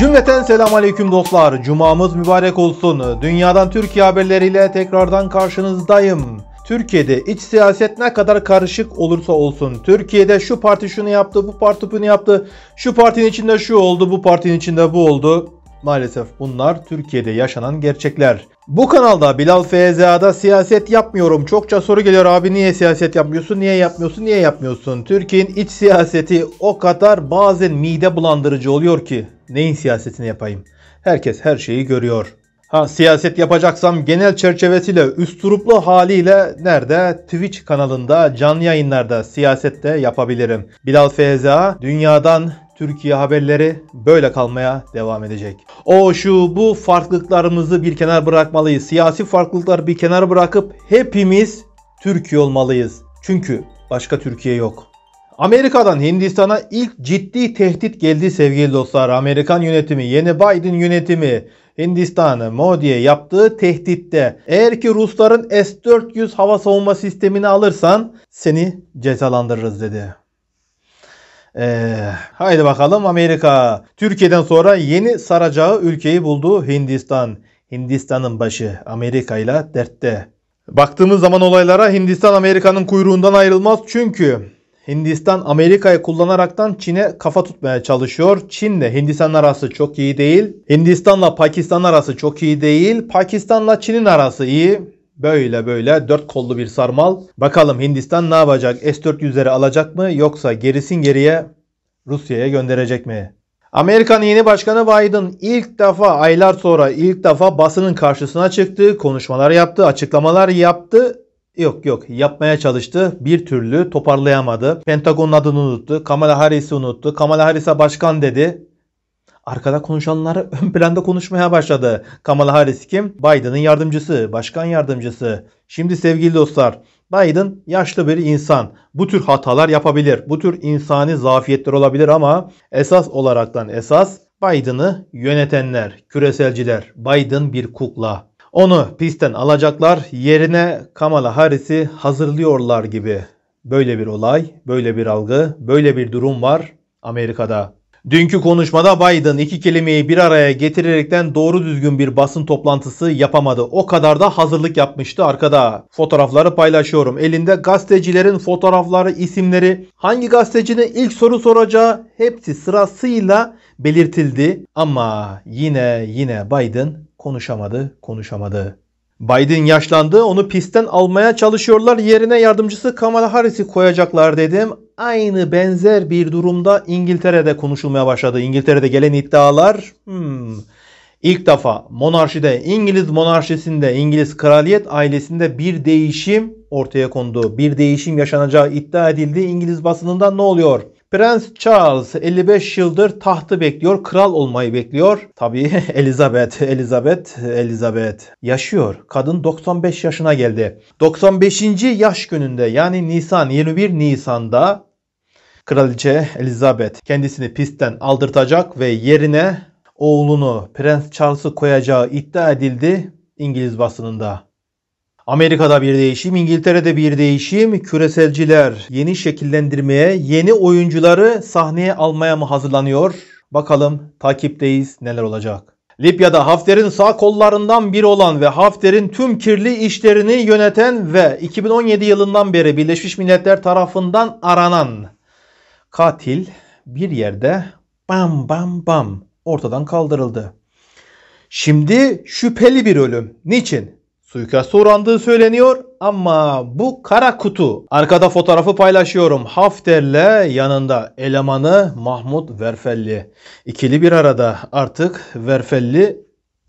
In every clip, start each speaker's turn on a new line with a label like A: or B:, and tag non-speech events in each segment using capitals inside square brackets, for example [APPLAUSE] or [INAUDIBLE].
A: Cümleten selam aleyküm dostlar. Cumamız mübarek olsun. Dünyadan Türkiye haberleriyle tekrardan karşınızdayım. Türkiye'de iç siyaset ne kadar karışık olursa olsun Türkiye'de şu parti şunu yaptı, bu parti bunu yaptı, şu partinin içinde şu oldu, bu partinin içinde bu oldu. Maalesef bunlar Türkiye'de yaşanan gerçekler. Bu kanalda Bilal FZA'da siyaset yapmıyorum. Çokça soru geliyor abi niye siyaset yapmıyorsun, niye yapmıyorsun, niye yapmıyorsun? Türkiye'nin iç siyaseti o kadar bazen mide bulandırıcı oluyor ki neyin siyasetini yapayım? Herkes her şeyi görüyor. Ha siyaset yapacaksam genel çerçevesiyle üsturuplu haliyle nerede? Twitch kanalında canlı yayınlarda siyasette yapabilirim. Bilal FZA dünyadan Türkiye haberleri böyle kalmaya devam edecek. O şu bu farklılıklarımızı bir kenar bırakmalıyız. Siyasi farklılıklar bir kenar bırakıp hepimiz Türkiye olmalıyız. Çünkü başka Türkiye yok. Amerika'dan Hindistan'a ilk ciddi tehdit geldi sevgili dostlar. Amerikan yönetimi, yeni Biden yönetimi Hindistan'ı Modi'ye yaptığı tehditte eğer ki Rusların S-400 hava savunma sistemini alırsan seni cezalandırırız dedi. Ee, haydi bakalım Amerika. Türkiye'den sonra yeni saracağı ülkeyi buldu Hindistan. Hindistan'ın başı Amerika ile dertte. Baktığımız zaman olaylara Hindistan Amerika'nın kuyruğundan ayrılmaz çünkü Hindistan Amerika'yı kullanaraktan Çin'e kafa tutmaya çalışıyor. Çin'le Hindistan arası çok iyi değil. Hindistan'la Pakistan arası çok iyi değil. Pakistan'la Çin'in arası iyi. Böyle böyle dört kollu bir sarmal. Bakalım Hindistan ne yapacak? S-400'leri alacak mı yoksa gerisin geriye Rusya'ya gönderecek mi? Amerikan yeni başkanı Biden ilk defa aylar sonra ilk defa basının karşısına çıktı. Konuşmalar yaptı, açıklamalar yaptı. Yok yok yapmaya çalıştı. Bir türlü toparlayamadı. Pentagon adını unuttu. Kamala Harris'i unuttu. Kamala Harris'e başkan dedi. Arkada konuşanlar [LAUGHS] ön planda konuşmaya başladı. Kamala Harris kim? Biden'ın yardımcısı, başkan yardımcısı. Şimdi sevgili dostlar, Biden yaşlı bir insan. Bu tür hatalar yapabilir. Bu tür insani zafiyetler olabilir ama esas olaraktan esas Biden'ı yönetenler, küreselciler. Biden bir kukla. Onu pistten alacaklar, yerine Kamala Harris'i hazırlıyorlar gibi. Böyle bir olay, böyle bir algı, böyle bir durum var Amerika'da. Dünkü konuşmada Biden iki kelimeyi bir araya getirerekten doğru düzgün bir basın toplantısı yapamadı. O kadar da hazırlık yapmıştı arkada. Fotoğrafları paylaşıyorum. Elinde gazetecilerin fotoğrafları, isimleri, hangi gazetecinin ilk soru soracağı hepsi sırasıyla belirtildi. Ama yine yine Biden konuşamadı, konuşamadı. Biden yaşlandı, onu pistten almaya çalışıyorlar. Yerine yardımcısı Kamala Harris'i koyacaklar dedim aynı benzer bir durumda İngiltere'de konuşulmaya başladı. İngiltere'de gelen iddialar hmm, ilk defa monarşide İngiliz monarşisinde İngiliz kraliyet ailesinde bir değişim ortaya kondu. Bir değişim yaşanacağı iddia edildi. İngiliz basınında ne oluyor? Prens Charles 55 yıldır tahtı bekliyor, kral olmayı bekliyor. Tabii [LAUGHS] Elizabeth, Elizabeth, Elizabeth yaşıyor. Kadın 95 yaşına geldi. 95. yaş gününde yani Nisan 21 Nisan'da Kraliçe Elizabeth kendisini pistten aldırtacak ve yerine oğlunu Prens Charles'ı koyacağı iddia edildi İngiliz basınında. Amerika'da bir değişim, İngiltere'de bir değişim, küreselciler yeni şekillendirmeye, yeni oyuncuları sahneye almaya mı hazırlanıyor? Bakalım takipteyiz neler olacak. Libya'da Hafter'in sağ kollarından biri olan ve Hafter'in tüm kirli işlerini yöneten ve 2017 yılından beri Birleşmiş Milletler tarafından aranan Katil bir yerde bam bam bam ortadan kaldırıldı. Şimdi şüpheli bir ölüm. Niçin? Suikast uğrandığı söyleniyor ama bu kara kutu. Arkada fotoğrafı paylaşıyorum. Hafter'le yanında elemanı Mahmut Verfelli. İkili bir arada artık Verfelli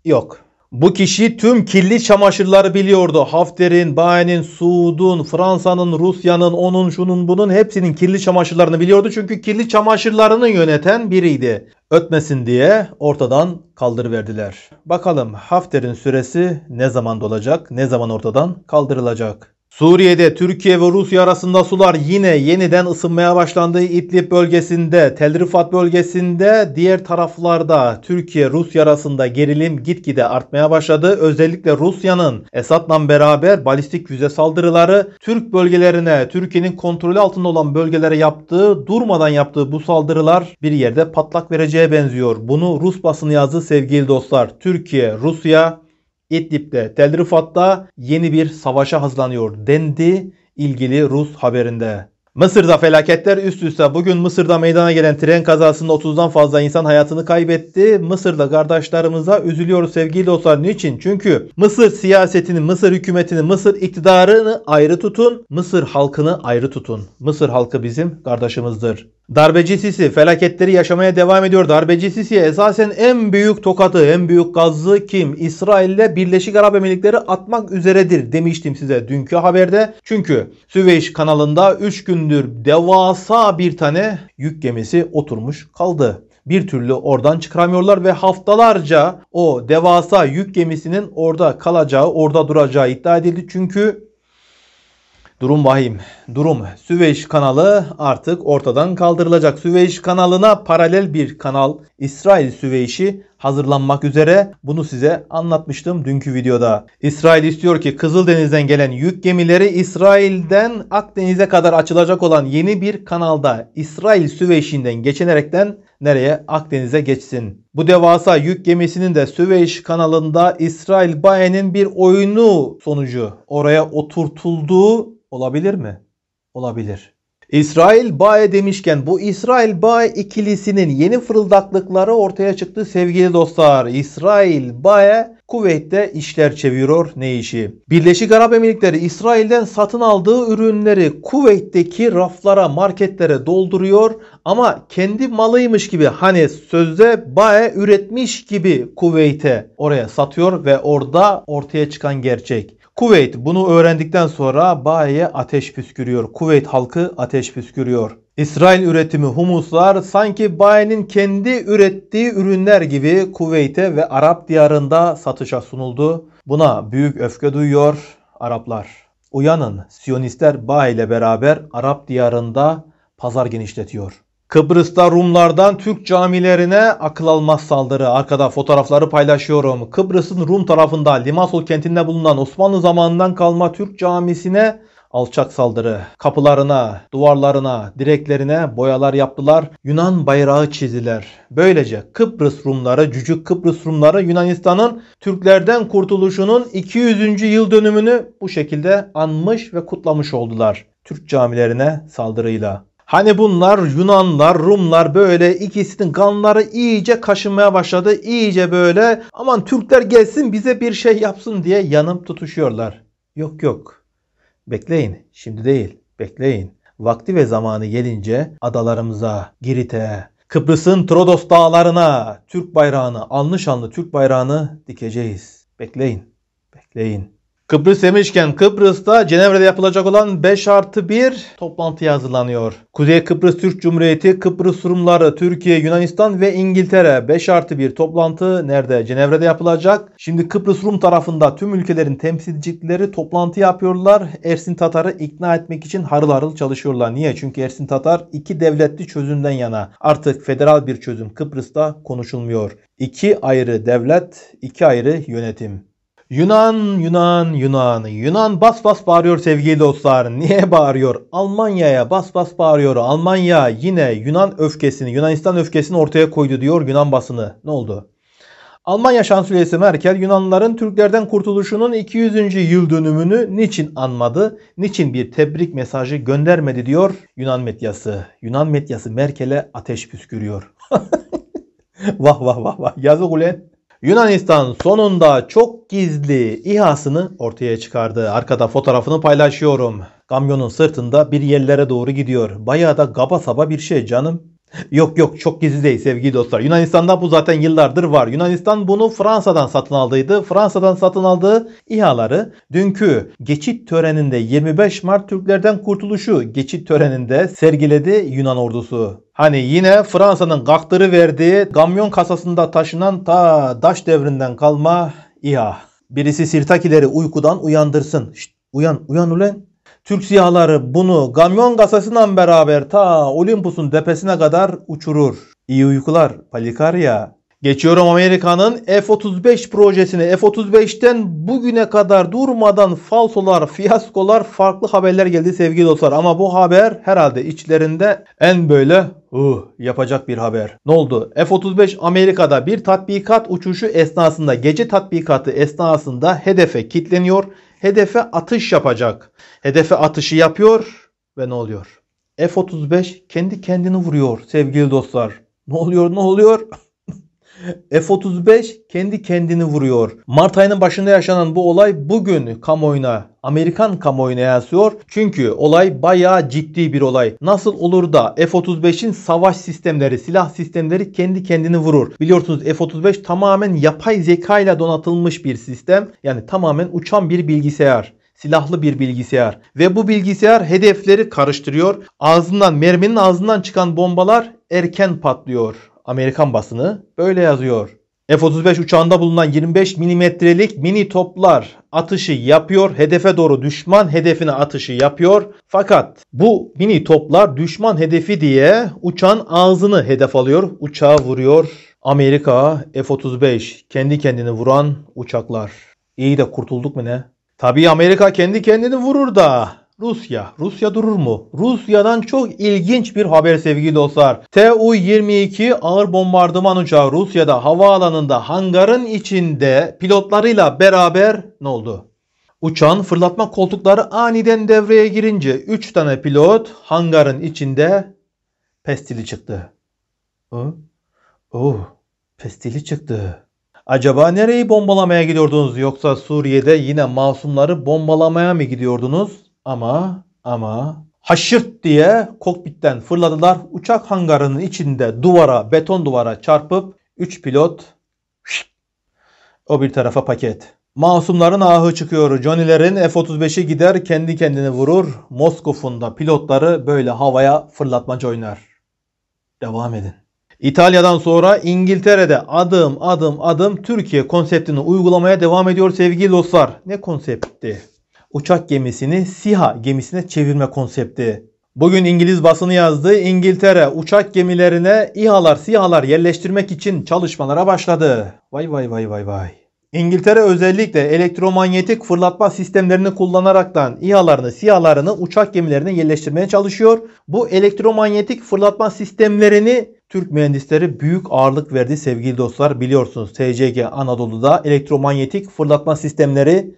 A: yok. Bu kişi tüm kirli çamaşırları biliyordu. Hafter'in, Bayen'in, Suud'un, Fransa'nın, Rusya'nın, onun, şunun, bunun hepsinin kirli çamaşırlarını biliyordu. Çünkü kirli çamaşırlarını yöneten biriydi. Ötmesin diye ortadan kaldırıverdiler. Bakalım Hafter'in süresi ne zaman dolacak, ne zaman ortadan kaldırılacak? Suriye'de Türkiye ve Rusya arasında sular yine yeniden ısınmaya başlandığı İdlib bölgesinde, Tel Rifat bölgesinde, diğer taraflarda Türkiye-Rusya arasında gerilim gitgide artmaya başladı. Özellikle Rusya'nın Esad'la beraber balistik füze saldırıları Türk bölgelerine, Türkiye'nin kontrolü altında olan bölgelere yaptığı, durmadan yaptığı bu saldırılar bir yerde patlak vereceğe benziyor. Bunu Rus basını yazdı sevgili dostlar. Türkiye, Rusya İdlib'de, Tel Rifat'ta yeni bir savaşa hazırlanıyor dendi ilgili Rus haberinde. Mısır'da felaketler üst üste. Bugün Mısır'da meydana gelen tren kazasında 30'dan fazla insan hayatını kaybetti. Mısır'da kardeşlerimize üzülüyoruz sevgili dostlar. Niçin? Çünkü Mısır siyasetini, Mısır hükümetini, Mısır iktidarını ayrı tutun. Mısır halkını ayrı tutun. Mısır halkı bizim kardeşimizdir. Darbeci Sisi felaketleri yaşamaya devam ediyor. Darbeci Sisi esasen en büyük tokatı, en büyük gazı kim? İsrail'de Birleşik Arap Emirlikleri atmak üzeredir demiştim size dünkü haberde. Çünkü Süveyş kanalında 3 gündür devasa bir tane yük gemisi oturmuş kaldı bir türlü oradan çıkaramıyorlar ve haftalarca o devasa yük gemisinin orada kalacağı, orada duracağı iddia edildi. Çünkü Durum vahim. Durum Süveyş kanalı artık ortadan kaldırılacak. Süveyş kanalına paralel bir kanal İsrail Süveyş'i hazırlanmak üzere. Bunu size anlatmıştım dünkü videoda. İsrail istiyor ki Kızıldeniz'den gelen yük gemileri İsrail'den Akdeniz'e kadar açılacak olan yeni bir kanalda İsrail Süveyş'inden geçenerekten nereye? Akdeniz'e geçsin. Bu devasa yük gemisinin de Süveyş kanalında İsrail Baye'nin bir oyunu sonucu oraya oturtulduğu Olabilir mi? Olabilir. İsrail Bae demişken bu İsrail Bae ikilisinin yeni fırıldaklıkları ortaya çıktı sevgili dostlar. İsrail Bae Kuveyt'te işler çeviriyor ne işi? Birleşik Arap Emirlikleri İsrail'den satın aldığı ürünleri Kuveyt'teki raflara, marketlere dolduruyor ama kendi malıymış gibi hani sözde Bae üretmiş gibi Kuvvete oraya satıyor ve orada ortaya çıkan gerçek. Kuveyt bunu öğrendikten sonra Baye'ye ateş püskürüyor. Kuveyt halkı ateş püskürüyor. İsrail üretimi humuslar sanki Baye'nin kendi ürettiği ürünler gibi Kuveyt'e ve Arap diyarında satışa sunuldu. Buna büyük öfke duyuyor Araplar. Uyanın Siyonistler Baye ile beraber Arap diyarında pazar genişletiyor. Kıbrıs'ta Rumlardan Türk camilerine akıl almaz saldırı. Arkada fotoğrafları paylaşıyorum. Kıbrıs'ın Rum tarafında Limassol kentinde bulunan Osmanlı zamanından kalma Türk camisine alçak saldırı. Kapılarına, duvarlarına, direklerine boyalar yaptılar. Yunan bayrağı çizdiler. Böylece Kıbrıs Rumları, Cücük Kıbrıs Rumları Yunanistan'ın Türklerden kurtuluşunun 200. yıl dönümünü bu şekilde anmış ve kutlamış oldular. Türk camilerine saldırıyla. Hani bunlar Yunanlar, Rumlar böyle ikisinin kanları iyice kaşınmaya başladı. İyice böyle aman Türkler gelsin bize bir şey yapsın diye yanıp tutuşuyorlar. Yok yok. Bekleyin. Şimdi değil. Bekleyin. Vakti ve zamanı gelince adalarımıza, Girit'e, Kıbrıs'ın Trodos dağlarına Türk bayrağını, anlı şanlı Türk bayrağını dikeceğiz. Bekleyin. Bekleyin. Kıbrıs demişken Kıbrıs'ta Cenevre'de yapılacak olan 5 artı 1 toplantı hazırlanıyor. Kuzey Kıbrıs Türk Cumhuriyeti, Kıbrıs Rumları, Türkiye, Yunanistan ve İngiltere 5 artı 1 toplantı nerede? Cenevre'de yapılacak. Şimdi Kıbrıs Rum tarafında tüm ülkelerin temsilcileri toplantı yapıyorlar. Ersin Tatar'ı ikna etmek için harıl harıl çalışıyorlar. Niye? Çünkü Ersin Tatar iki devletli çözümden yana. Artık federal bir çözüm Kıbrıs'ta konuşulmuyor. İki ayrı devlet, iki ayrı yönetim. Yunan, Yunan, Yunan. Yunan bas bas bağırıyor sevgili dostlar. Niye bağırıyor? Almanya'ya bas bas bağırıyor. Almanya yine Yunan öfkesini, Yunanistan öfkesini ortaya koydu diyor Yunan basını. Ne oldu? Almanya şansölyesi Merkel Yunanların Türklerden kurtuluşunun 200. yıl dönümünü niçin anmadı? Niçin bir tebrik mesajı göndermedi diyor Yunan medyası. Yunan medyası Merkel'e ateş püskürüyor. [LAUGHS] vah vah vah vah. Yazık ulen. Yunanistan sonunda çok gizli İHA'sını ortaya çıkardı. Arkada fotoğrafını paylaşıyorum. Kamyonun sırtında bir yerlere doğru gidiyor. Bayağı da gaba saba bir şey canım. Yok yok çok gizli değil sevgili dostlar. Yunanistan'da bu zaten yıllardır var. Yunanistan bunu Fransa'dan satın aldıydı. Fransa'dan satın aldığı İHA'ları dünkü geçit töreninde 25 Mart Türklerden kurtuluşu geçit töreninde sergiledi Yunan ordusu. Hani yine Fransa'nın gaktırı verdiği kamyon kasasında taşınan ta daş devrinden kalma İHA. Birisi Sirtakileri uykudan uyandırsın. Şşt, uyan uyan ulan Türk siyahları bunu kamyon gasasıyla beraber ta Olympus'un tepesine kadar uçurur. İyi uykular Palikarya. Geçiyorum Amerika'nın F-35 projesine. F-35'ten bugüne kadar durmadan falsolar, fiyaskolar, farklı haberler geldi sevgili dostlar. Ama bu haber herhalde içlerinde en böyle uh, yapacak bir haber. Ne oldu? F-35 Amerika'da bir tatbikat uçuşu esnasında, gece tatbikatı esnasında hedefe kilitleniyor hedefe atış yapacak. Hedefe atışı yapıyor ve ne oluyor? F-35 kendi kendini vuruyor sevgili dostlar. Ne oluyor ne oluyor? F-35 kendi kendini vuruyor. Mart ayının başında yaşanan bu olay bugün kamuoyuna Amerikan kamuoyuna yansıyor. Çünkü olay bayağı ciddi bir olay. Nasıl olur da F-35'in savaş sistemleri, silah sistemleri kendi kendini vurur. Biliyorsunuz F-35 tamamen yapay zeka ile donatılmış bir sistem. Yani tamamen uçan bir bilgisayar silahlı bir bilgisayar ve bu bilgisayar hedefleri karıştırıyor. Ağzından merminin ağzından çıkan bombalar erken patlıyor. Amerikan basını böyle yazıyor. F-35 uçağında bulunan 25 milimetrelik mini toplar atışı yapıyor. Hedefe doğru düşman hedefine atışı yapıyor. Fakat bu mini toplar düşman hedefi diye uçağın ağzını hedef alıyor. Uçağı vuruyor. Amerika F-35 kendi kendini vuran uçaklar. İyi de kurtulduk mu ne? Tabii Amerika kendi kendini vurur da Rusya. Rusya durur mu? Rusya'dan çok ilginç bir haber sevgili dostlar. Tu-22 ağır bombardıman uçağı Rusya'da havaalanında hangarın içinde pilotlarıyla beraber ne oldu? Uçağın fırlatma koltukları aniden devreye girince 3 tane pilot hangarın içinde pestili çıktı. Hı? Oh, pestili çıktı. Acaba nereyi bombalamaya gidiyordunuz yoksa Suriye'de yine masumları bombalamaya mı gidiyordunuz? Ama ama haşırt diye kokpitten fırladılar. Uçak hangarının içinde duvara, beton duvara çarpıp 3 pilot o bir tarafa paket. Masumların ahı çıkıyor. Johnny'lerin F-35'i gider kendi kendini vurur. Moskov'un da pilotları böyle havaya fırlatmaca oynar. Devam edin. İtalya'dan sonra İngiltere'de adım adım adım Türkiye konseptini uygulamaya devam ediyor sevgili dostlar. Ne konseptti? uçak gemisini SİHA gemisine çevirme konsepti. Bugün İngiliz basını yazdı. İngiltere uçak gemilerine İHA'lar SİHA'lar yerleştirmek için çalışmalara başladı. Vay vay vay vay vay. İngiltere özellikle elektromanyetik fırlatma sistemlerini kullanaraktan İHA'larını, SİHA'larını uçak gemilerine yerleştirmeye çalışıyor. Bu elektromanyetik fırlatma sistemlerini Türk mühendisleri büyük ağırlık verdi sevgili dostlar. Biliyorsunuz TCG Anadolu'da elektromanyetik fırlatma sistemleri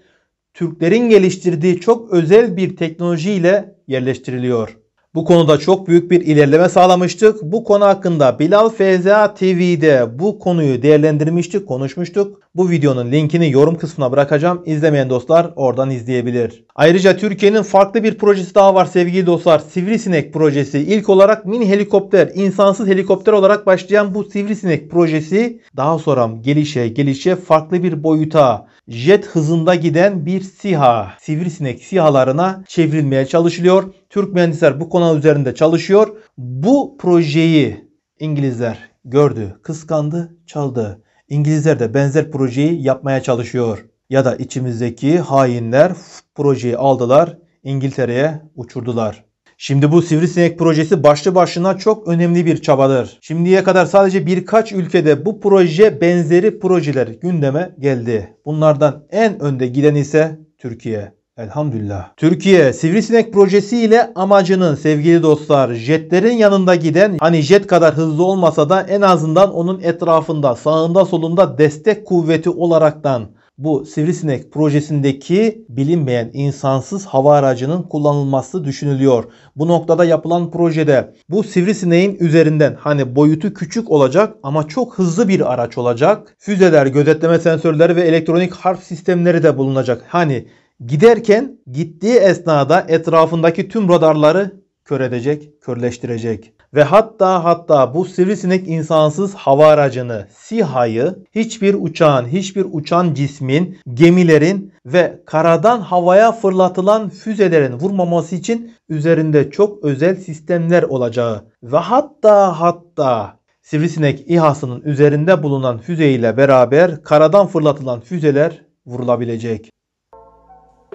A: Türklerin geliştirdiği çok özel bir teknolojiyle yerleştiriliyor. Bu konuda çok büyük bir ilerleme sağlamıştık. Bu konu hakkında Bilal Feyza TV'de bu konuyu değerlendirmiştik, konuşmuştuk. Bu videonun linkini yorum kısmına bırakacağım. İzlemeyen dostlar oradan izleyebilir. Ayrıca Türkiye'nin farklı bir projesi daha var sevgili dostlar. Sivrisinek projesi. İlk olarak mini helikopter, insansız helikopter olarak başlayan bu Sivrisinek projesi daha sonra gelişe gelişe farklı bir boyuta jet hızında giden bir siha, sivrisinek sihalarına çevrilmeye çalışılıyor. Türk mühendisler bu konu üzerinde çalışıyor. Bu projeyi İngilizler gördü, kıskandı, çaldı. İngilizler de benzer projeyi yapmaya çalışıyor. Ya da içimizdeki hainler projeyi aldılar, İngiltere'ye uçurdular. Şimdi bu sivrisinek projesi başlı başına çok önemli bir çabadır. Şimdiye kadar sadece birkaç ülkede bu proje benzeri projeler gündeme geldi. Bunlardan en önde giden ise Türkiye. Elhamdülillah. Türkiye sivrisinek Projesi ile amacının sevgili dostlar jetlerin yanında giden hani jet kadar hızlı olmasa da en azından onun etrafında sağında solunda destek kuvveti olaraktan bu sivrisinek projesindeki bilinmeyen insansız hava aracının kullanılması düşünülüyor. Bu noktada yapılan projede bu sivrisineğin üzerinden hani boyutu küçük olacak ama çok hızlı bir araç olacak. Füzeler, gözetleme sensörleri ve elektronik harf sistemleri de bulunacak. Hani Giderken gittiği esnada etrafındaki tüm radarları kör edecek, körleştirecek. Ve hatta hatta bu sivrisinek insansız hava aracını, SİHA'yı hiçbir uçağın, hiçbir uçan cismin, gemilerin ve karadan havaya fırlatılan füzelerin vurmaması için üzerinde çok özel sistemler olacağı ve hatta hatta sivrisinek İHA'sının üzerinde bulunan füze ile beraber karadan fırlatılan füzeler vurulabilecek.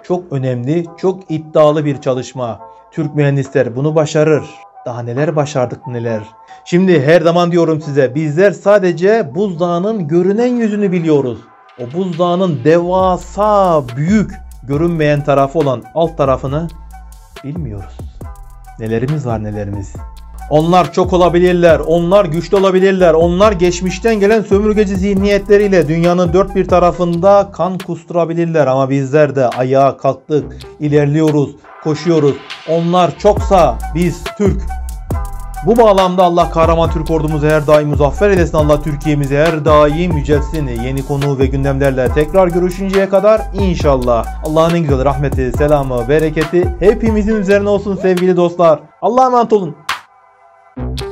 A: Çok önemli, çok iddialı bir çalışma. Türk mühendisler bunu başarır. Daha neler başardık neler. Şimdi her zaman diyorum size bizler sadece buzdağının görünen yüzünü biliyoruz. O buzdağının devasa büyük görünmeyen tarafı olan alt tarafını bilmiyoruz. Nelerimiz var nelerimiz. Onlar çok olabilirler, onlar güçlü olabilirler, onlar geçmişten gelen sömürgeci zihniyetleriyle dünyanın dört bir tarafında kan kusturabilirler ama bizler de ayağa kalktık, ilerliyoruz, koşuyoruz. Onlar çoksa biz Türk. Bu bağlamda Allah kahraman Türk ordumuzu her daim muzaffer eylesin. Allah Türkiye'mizi her daim yüceltsin. Yeni konu ve gündemlerle tekrar görüşünceye kadar inşallah. Allah'ın en güzel rahmeti, selamı, bereketi hepimizin üzerine olsun sevgili dostlar. Allah'a emanet olun. Thank you